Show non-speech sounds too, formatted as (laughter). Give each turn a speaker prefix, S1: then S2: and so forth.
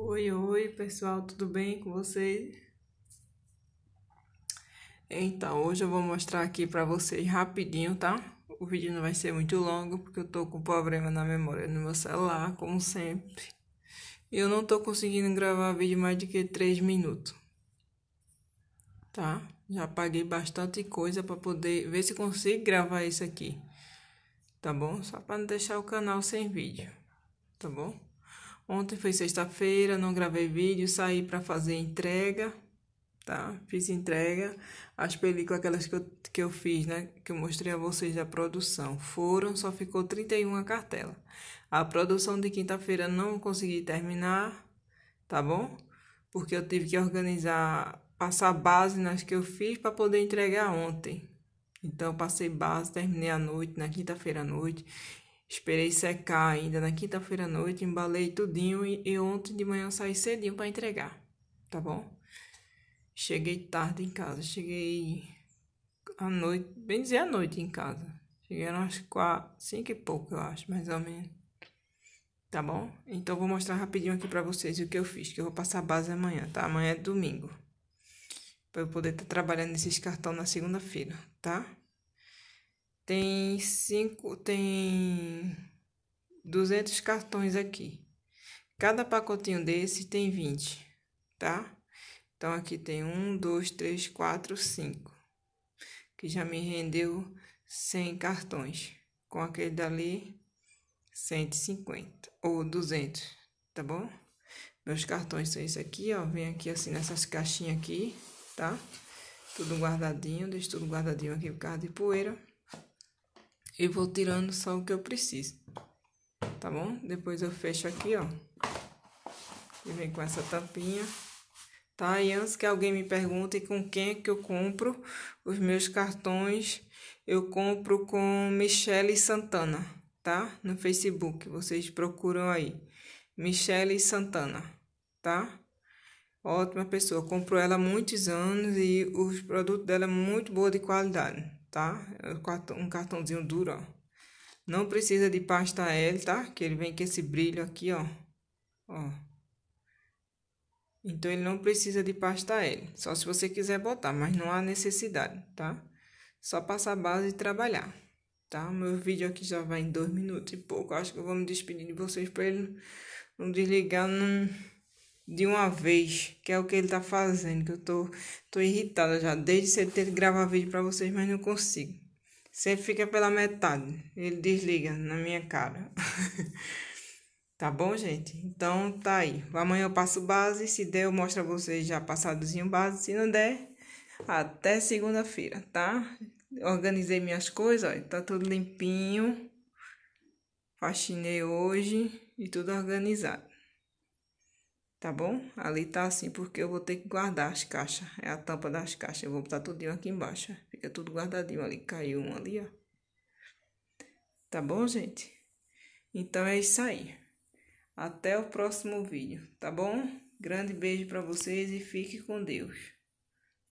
S1: Oi, oi, pessoal, tudo bem com vocês? Então, hoje eu vou mostrar aqui para vocês rapidinho, tá? O vídeo não vai ser muito longo, porque eu tô com problema na memória no meu celular, como sempre. E eu não tô conseguindo gravar vídeo mais do que 3 minutos. Tá? Já paguei bastante coisa para poder ver se consigo gravar isso aqui. Tá bom? Só para não deixar o canal sem vídeo. Tá bom? Ontem foi sexta-feira, não gravei vídeo, saí para fazer entrega, tá? Fiz entrega. As películas, aquelas que eu, que eu fiz, né? Que eu mostrei a vocês da produção. Foram, só ficou 31 cartela. A produção de quinta-feira não consegui terminar, tá bom? Porque eu tive que organizar, passar base nas que eu fiz para poder entregar ontem. Então, passei base, terminei à noite, na quinta-feira à noite. Esperei secar ainda na quinta-feira à noite, embalei tudinho e, e ontem de manhã saí cedinho para entregar, tá bom? Cheguei tarde em casa, cheguei à noite, bem dizer à noite em casa. Cheguei umas quatro, cinco e pouco, eu acho, mais ou menos. Tá bom? Então vou mostrar rapidinho aqui pra vocês o que eu fiz, que eu vou passar a base amanhã, tá? Amanhã é domingo. Pra eu poder estar tá trabalhando nesses cartão na segunda-feira, tá? Tem cinco, tem 200 cartões aqui. Cada pacotinho desse tem 20, tá? Então aqui tem um, dois, três, quatro, cinco, que já me rendeu 100 cartões. Com aquele dali 150 ou 200, tá bom? Meus cartões são isso aqui, ó, vem aqui assim nessas caixinhas aqui, tá? Tudo guardadinho, deixo tudo guardadinho aqui por causa de poeira e vou tirando só o que eu preciso, tá bom? Depois eu fecho aqui, ó. E vem com essa tampinha, tá? E antes que alguém me pergunte com quem é que eu compro os meus cartões, eu compro com Michele Santana, tá? No Facebook, vocês procuram aí. Michele Santana, tá? Ótima pessoa, compro ela há muitos anos e os produtos dela é muito boa de qualidade tá? É um cartãozinho duro, ó. Não precisa de pasta L, tá? Que ele vem com esse brilho aqui, ó. Ó. Então, ele não precisa de pasta L. Só se você quiser botar, mas não há necessidade, tá? Só passar base e trabalhar, tá? Meu vídeo aqui já vai em dois minutos e pouco. Acho que eu vou me despedir de vocês para ele não desligar, não de uma vez, que é o que ele tá fazendo, que eu tô, tô irritada já, desde cedo tento gravar vídeo para vocês, mas não consigo. Sempre fica pela metade, ele desliga na minha cara. (laughs) tá bom, gente? Então tá aí. Amanhã eu passo base, se der eu mostro a vocês já passadozinho base, se não der, até segunda-feira, tá? Organizei minhas coisas, ó, tá tudo limpinho. Faxinei hoje e tudo organizado tá bom? Ali tá assim porque eu vou ter que guardar as caixas, é a tampa das caixas, eu vou botar tudinho aqui embaixo, fica tudo guardadinho ali, caiu um ali, ó. Tá bom, gente? Então é isso aí. Até o próximo vídeo, tá bom? Grande beijo para vocês e fique com Deus.